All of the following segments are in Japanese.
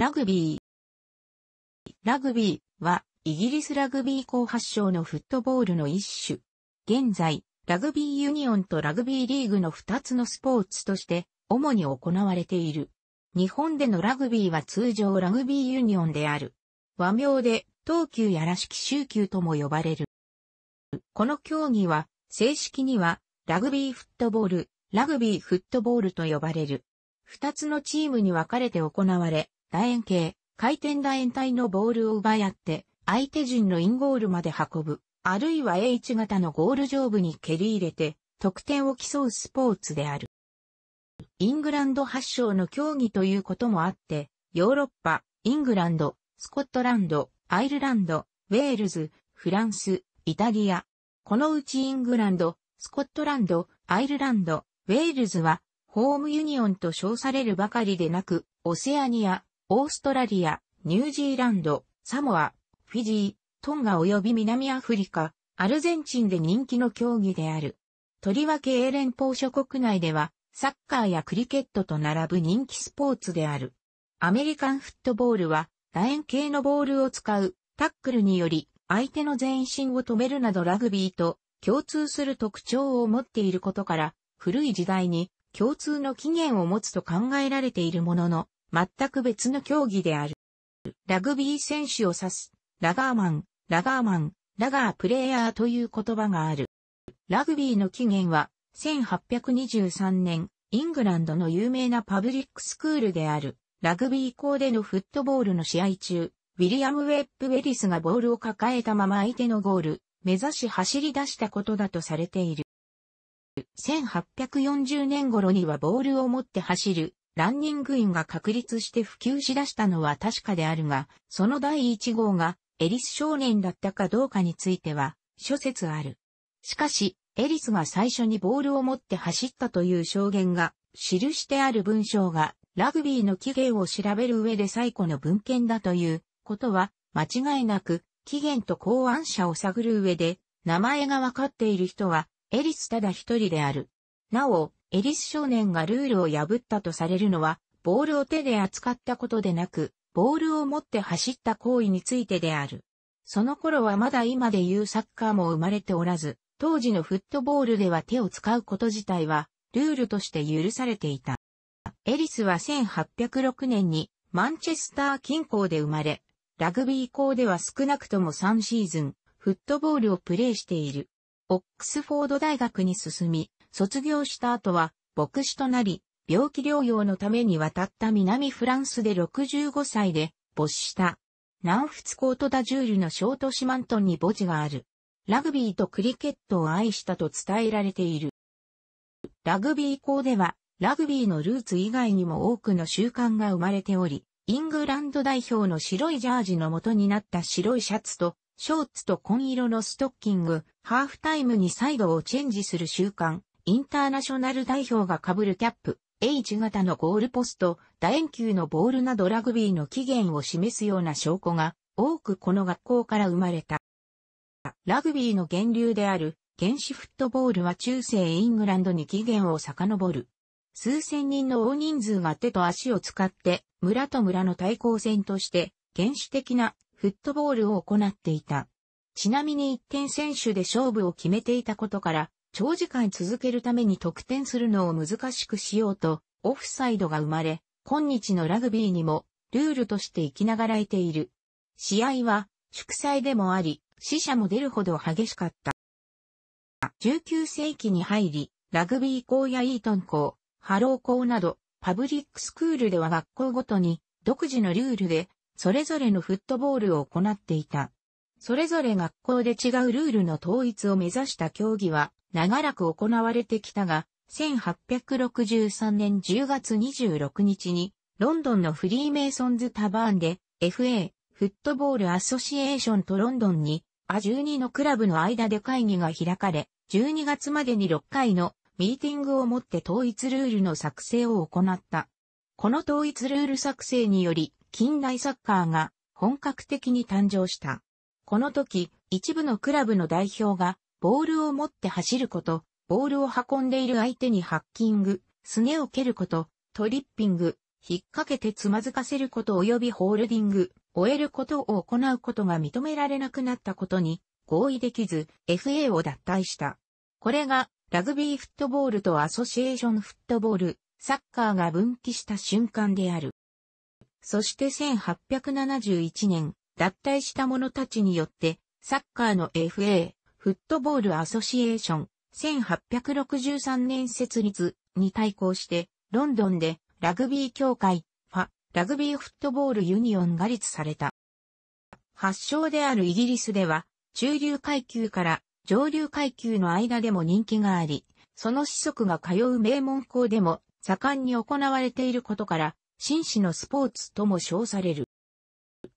ラグビー。ラグビーは、イギリスラグビー校発祥のフットボールの一種。現在、ラグビーユニオンとラグビーリーグの2つのスポーツとして、主に行われている。日本でのラグビーは通常ラグビーユニオンである。和名で、東急やらしき州級とも呼ばれる。この競技は、正式には、ラグビーフットボール、ラグビーフットボールと呼ばれる。二つのチームに分かれて行われ、楕円形、回転楕円体のボールを奪い合って、相手陣のインゴールまで運ぶ、あるいは H 型のゴール上部に蹴り入れて、得点を競うスポーツである。イングランド発祥の競技ということもあって、ヨーロッパ、イングランド、スコットランド、アイルランド、ウェールズ、フランス、イタリア。このうちイングランド、スコットランド、アイルランド、ウェールズは、ホームユニオンと称されるばかりでなく、オセアニア、オーストラリア、ニュージーランド、サモア、フィジー、トンガ及び南アフリカ、アルゼンチンで人気の競技である。とりわけ英連邦諸国内では、サッカーやクリケットと並ぶ人気スポーツである。アメリカンフットボールは、楕円形のボールを使う、タックルにより、相手の前進を止めるなどラグビーと共通する特徴を持っていることから、古い時代に共通の起源を持つと考えられているものの、全く別の競技である。ラグビー選手を指す、ラガーマン、ラガーマン、ラガープレイヤーという言葉がある。ラグビーの起源は、1823年、イングランドの有名なパブリックスクールである、ラグビー校でのフットボールの試合中、ウィリアム・ウェップ・ウェリスがボールを抱えたまま相手のゴール、目指し走り出したことだとされている。1840年頃にはボールを持って走るランニング員が確立して普及しだしたのは確かであるが、その第一号がエリス少年だったかどうかについては諸説ある。しかし、エリスが最初にボールを持って走ったという証言が記してある文章がラグビーの起源を調べる上で最古の文献だということは間違いなく起源と考案者を探る上で名前がわかっている人はエリスただ一人である。なお、エリス少年がルールを破ったとされるのは、ボールを手で扱ったことでなく、ボールを持って走った行為についてである。その頃はまだ今で言うサッカーも生まれておらず、当時のフットボールでは手を使うこと自体は、ルールとして許されていた。エリスは1806年にマンチェスター近郊で生まれ、ラグビー校では少なくとも3シーズン、フットボールをプレーしている。オックスフォード大学に進み、卒業した後は、牧師となり、病気療養のために渡った南フランスで65歳で没した。南仏コートダジュールのショートシマントンに墓地がある。ラグビーとクリケットを愛したと伝えられている。ラグビー校では、ラグビーのルーツ以外にも多くの習慣が生まれており、イングランド代表の白いジャージの元になった白いシャツと、ショーツと紺色のストッキング、ハーフタイムにサイドをチェンジする習慣、インターナショナル代表が被るキャップ、H 型のゴールポスト、楕円球のボールなどラグビーの起源を示すような証拠が多くこの学校から生まれた。ラグビーの源流である原始フットボールは中世イングランドに起源を遡る。数千人の大人数が手と足を使って村と村の対抗戦として原始的なフットボールを行っていた。ちなみに一点選手で勝負を決めていたことから長時間続けるために得点するのを難しくしようと、オフサイドが生まれ、今日のラグビーにも、ルールとして生きながらえている。試合は、祝祭でもあり、死者も出るほど激しかった。19世紀に入り、ラグビー校やイートン校、ハロー校など、パブリックスクールでは学校ごとに、独自のルールで、それぞれのフットボールを行っていた。それぞれ学校で違うルールの統一を目指した競技は長らく行われてきたが、1863年10月26日にロンドンのフリーメイソンズタバーンで FA、フットボールアソシエーションとロンドンにア12のクラブの間で会議が開かれ、12月までに6回のミーティングをもって統一ルールの作成を行った。この統一ルール作成により、近代サッカーが本格的に誕生した。この時、一部のクラブの代表が、ボールを持って走ること、ボールを運んでいる相手にハッキング、すねを蹴ること、トリッピング、引っ掛けてつまずかせること及びホールディング、終えることを行うことが認められなくなったことに合意できず FA を脱退した。これがラグビーフットボールとアソシエーションフットボール、サッカーが分岐した瞬間である。そして1871年、脱退した者たちによって、サッカーの FA、フットボールアソシエーション、1863年設立に対抗して、ロンドンでラグビー協会、ファ、ラグビーフットボールユニオンが立された。発祥であるイギリスでは、中流階級から上流階級の間でも人気があり、その子息が通う名門校でも盛んに行われていることから、紳士のスポーツとも称される。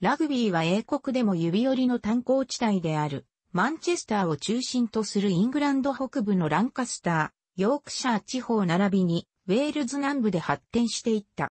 ラグビーは英国でも指折りの炭鉱地帯である、マンチェスターを中心とするイングランド北部のランカスター、ヨークシャー地方並びに、ウェールズ南部で発展していった。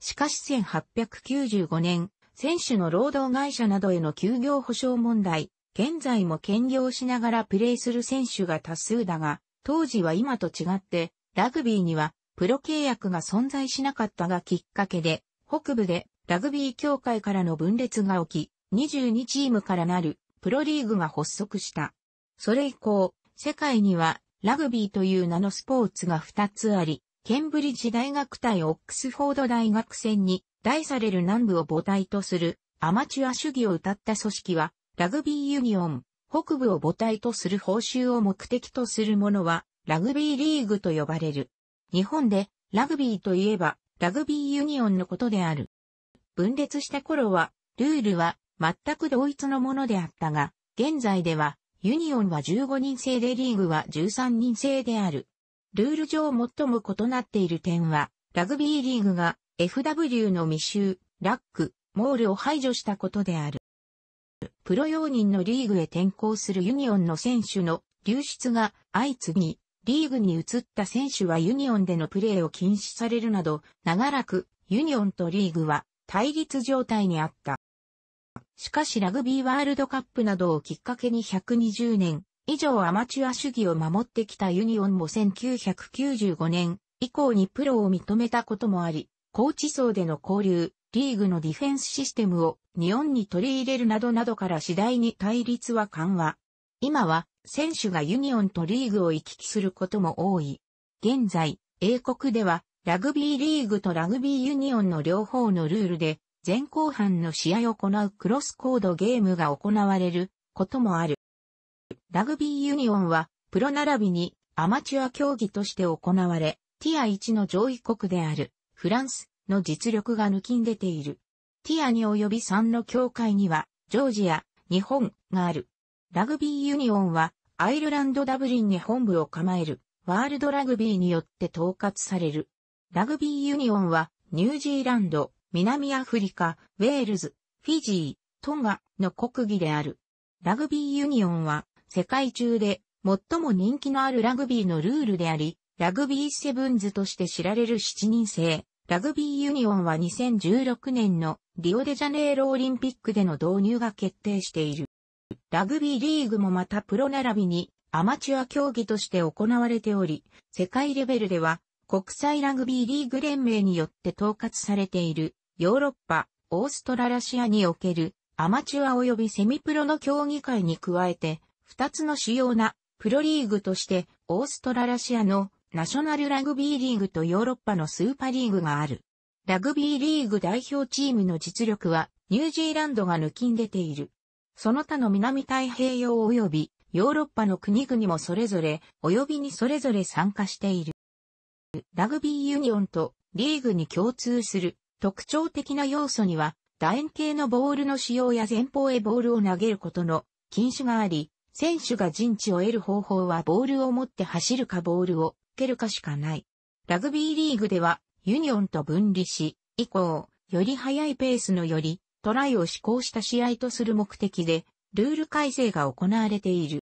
しかし1895年、選手の労働会社などへの休業保障問題、現在も兼業しながらプレーする選手が多数だが、当時は今と違って、ラグビーにはプロ契約が存在しなかったがきっかけで、北部でラグビー協会からの分裂が起き、22チームからなるプロリーグが発足した。それ以降、世界にはラグビーという名のスポーツが2つあり、ケンブリッジ大学対オックスフォード大学戦に、大される南部を母体とするアマチュア主義を謳った組織は、ラグビーユニオン、北部を母体とする報酬を目的とするものは、ラグビーリーグと呼ばれる。日本で、ラグビーといえば、ラグビーユニオンのことである。分裂した頃は、ルールは全く同一のものであったが、現在では、ユニオンは15人制でリーグは13人制である。ルール上最も異なっている点は、ラグビーリーグが FW の密集、ラック、モールを排除したことである。プロ用人のリーグへ転向するユニオンの選手の流出が相次ぎ、リーグに移った選手はユニオンでのプレーを禁止されるなど、長らくユニオンとリーグは対立状態にあった。しかしラグビーワールドカップなどをきっかけに120年以上アマチュア主義を守ってきたユニオンも1995年以降にプロを認めたこともあり、高知層での交流、リーグのディフェンスシステムを日本に取り入れるなどなどから次第に対立は緩和。今は選手がユニオンとリーグを行き来することも多い。現在、英国ではラグビーリーグとラグビーユニオンの両方のルールで、前後半の試合を行うクロスコードゲームが行われることもある。ラグビーユニオンは、プロ並びにアマチュア競技として行われ、ティア1の上位国であるフランスの実力が抜きん出ている。ティア2及び3の境界には、ジョージア、日本がある。ラグビーユニオンは、アイルランドダブリンに本部を構える、ワールドラグビーによって統括される。ラグビーユニオンは、ニュージーランド、南アフリカ、ウェールズ、フィジー、トンガの国技である。ラグビーユニオンは、世界中で最も人気のあるラグビーのルールであり、ラグビーセブンズとして知られる7人制。ラグビーユニオンは2016年のリオデジャネイロオリンピックでの導入が決定している。ラグビーリーグもまたプロ並びにアマチュア競技として行われており、世界レベルでは国際ラグビーリーグ連盟によって統括されているヨーロッパ、オーストラシアにおけるアマチュア及びセミプロの競技会に加えて、二つの主要なプロリーグとしてオーストラシアのナショナルラグビーリーグとヨーロッパのスーパーリーグがある。ラグビーリーグ代表チームの実力はニュージーランドが抜きん出ている。その他の南太平洋及びヨーロッパの国々もそれぞれ及びにそれぞれ参加している。ラグビーユニオンとリーグに共通する特徴的な要素には、楕円形のボールの使用や前方へボールを投げることの禁止があり、選手が陣地を得る方法はボールを持って走るかボールを蹴るかしかない。ラグビーリーグではユニオンと分離し、以降、より速いペースのよりトライを試行した試合とする目的で、ルール改正が行われている。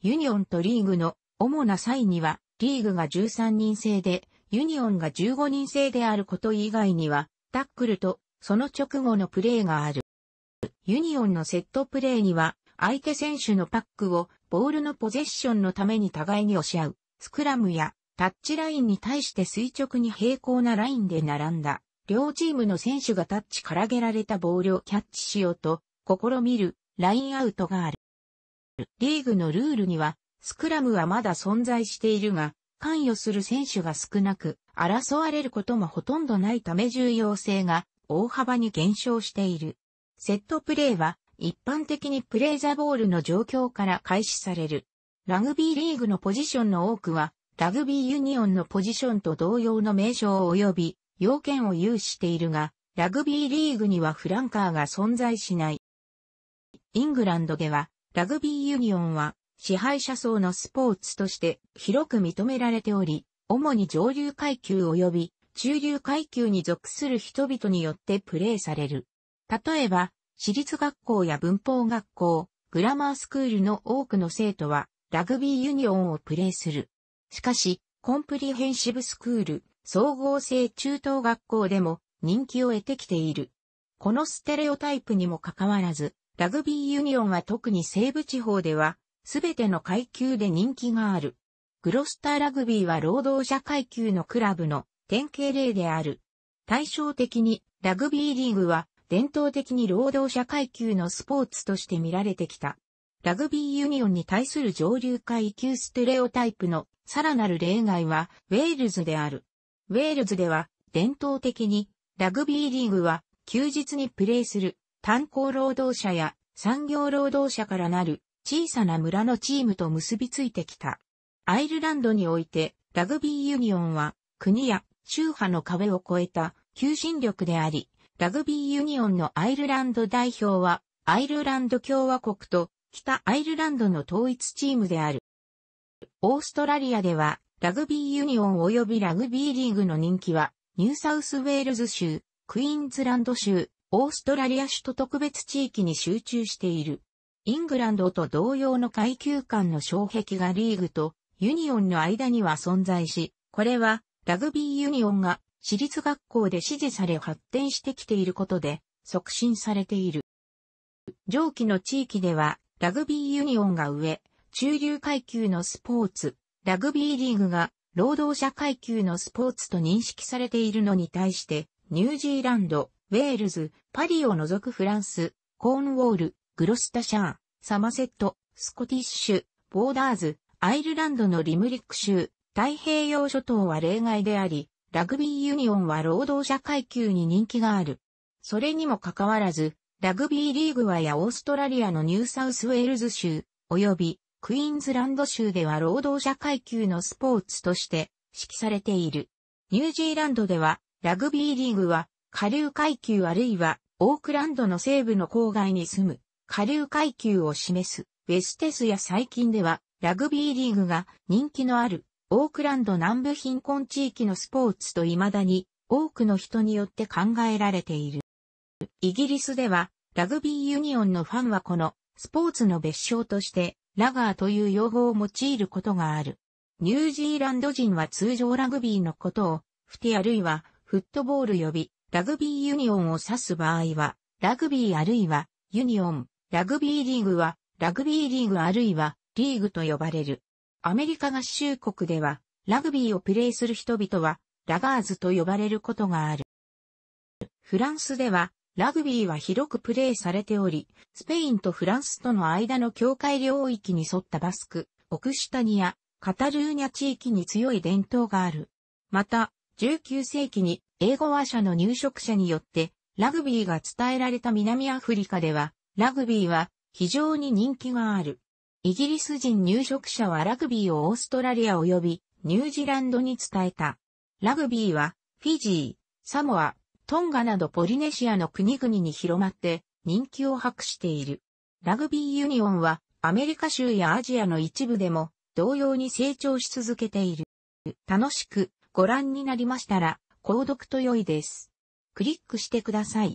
ユニオンとリーグの主な際には、リーグが13人制で、ユニオンが15人制であること以外には、タックルと、その直後のプレーがある。ユニオンのセットプレーには、相手選手のパックをボールのポゼッションのために互いに押し合う、スクラムやタッチラインに対して垂直に平行なラインで並んだ、両チームの選手がタッチからげられたボールをキャッチしようと、試みるラインアウトがある。リーグのルールには、スクラムはまだ存在しているが、関与する選手が少なく、争われることもほとんどないため重要性が大幅に減少している。セットプレーは一般的にプレイザボールの状況から開始される。ラグビーリーグのポジションの多くは、ラグビーユニオンのポジションと同様の名称及び要件を有しているが、ラグビーリーグにはフランカーが存在しない。イングランドでは、ラグビーユニオンは支配者層のスポーツとして広く認められており、主に上流階級及び中流階級に属する人々によってプレーされる。例えば、私立学校や文法学校、グラマースクールの多くの生徒はラグビーユニオンをプレーする。しかし、コンプリヘンシブスクール、総合性中等学校でも人気を得てきている。このステレオタイプにもかかわらず、ラグビーユニオンは特に西部地方ではすべての階級で人気がある。グロスターラグビーは労働者階級のクラブの典型例である。対照的にラグビーリーグは伝統的に労働者階級のスポーツとして見られてきた。ラグビーユニオンに対する上流階級ステレオタイプのさらなる例外はウェールズである。ウェールズでは伝統的にラグビーリーグは休日にプレーする炭鉱労働者や産業労働者からなる小さな村のチームと結びついてきた。アイルランドにおいて、ラグビーユニオンは、国や宗派の壁を越えた求心力であり、ラグビーユニオンのアイルランド代表は、アイルランド共和国と北アイルランドの統一チームである。オーストラリアでは、ラグビーユニオン及びラグビーリーグの人気は、ニューサウスウェールズ州、クイーンズランド州、オーストラリア首都特別地域に集中している。イングランドと同様の階級間の障壁がリーグとユニオンの間には存在し、これはラグビーユニオンが私立学校で支持され発展してきていることで促進されている。上記の地域ではラグビーユニオンが上、中流階級のスポーツ、ラグビーリーグが労働者階級のスポーツと認識されているのに対して、ニュージーランド、ウェールズ、パリを除くフランス、コーンウォール、グロスタシャー、サマセット、スコティッシュ、ボーダーズ、アイルランドのリムリック州、太平洋諸島は例外であり、ラグビーユニオンは労働者階級に人気がある。それにもかかわらず、ラグビーリーグはやオーストラリアのニューサウスウェールズ州、及びクイーンズランド州では労働者階級のスポーツとして指揮されている。ニュージーランドでは、ラグビーリーグは下流階級あるいはオークランドの西部の郊外に住む下流階級を示すウェステスや最近ではラグビーリーグが人気のあるオークランド南部貧困地域のスポーツと未だに多くの人によって考えられている。イギリスではラグビーユニオンのファンはこのスポーツの別称としてラガーという用語を用いることがある。ニュージーランド人は通常ラグビーのことをフティあるいはフットボール呼び、ラグビーユニオンを指す場合は、ラグビーあるいはユニオン、ラグビーリーグは、ラグビーリーグあるいは、リーグと呼ばれる。アメリカ合衆国では、ラグビーをプレイする人々は、ラガーズと呼ばれることがある。フランスでは、ラグビーは広くプレイされており、スペインとフランスとの間の境界領域に沿ったバスク、オクシュタニア、カタルーニャ地域に強い伝統がある。また、19世紀に英語話者の入植者によって、ラグビーが伝えられた南アフリカでは、ラグビーは非常に人気がある。イギリス人入植者はラグビーをオーストラリア及びニュージーランドに伝えた。ラグビーはフィジー、サモア、トンガなどポリネシアの国々に広まって人気を博している。ラグビーユニオンはアメリカ州やアジアの一部でも同様に成長し続けている。楽しくご覧になりましたら購読と良いです。クリックしてください。